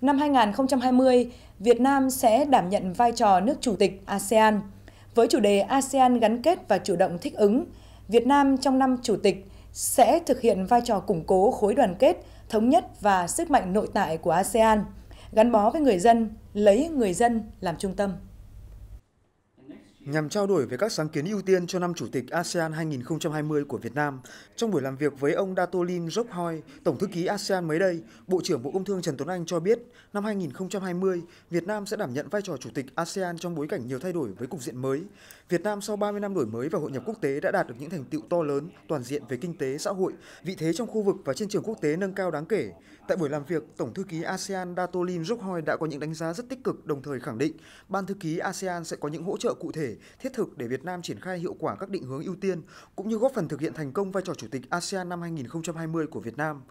Năm 2020, Việt Nam sẽ đảm nhận vai trò nước chủ tịch ASEAN. Với chủ đề ASEAN gắn kết và chủ động thích ứng, Việt Nam trong năm chủ tịch sẽ thực hiện vai trò củng cố khối đoàn kết, thống nhất và sức mạnh nội tại của ASEAN, gắn bó với người dân, lấy người dân làm trung tâm. Nhằm trao đổi về các sáng kiến ưu tiên cho năm Chủ tịch ASEAN 2020 của Việt Nam, trong buổi làm việc với ông Datolin Rokhoi, Tổng thư ký ASEAN mới đây, Bộ trưởng Bộ Công Thương Trần Tuấn Anh cho biết, năm 2020, Việt Nam sẽ đảm nhận vai trò Chủ tịch ASEAN trong bối cảnh nhiều thay đổi với cục diện mới. Việt Nam sau 30 năm đổi mới và hội nhập quốc tế đã đạt được những thành tựu to lớn, toàn diện về kinh tế, xã hội, vị thế trong khu vực và trên trường quốc tế nâng cao đáng kể. Tại buổi làm việc, Tổng thư ký ASEAN Datolin Rokhoi đã có những đánh giá rất tích cực đồng thời khẳng định Ban thư ký ASEAN sẽ có những hỗ trợ cụ thể thiết thực để Việt Nam triển khai hiệu quả các định hướng ưu tiên cũng như góp phần thực hiện thành công vai trò chủ tịch ASEAN năm 2020 của Việt Nam.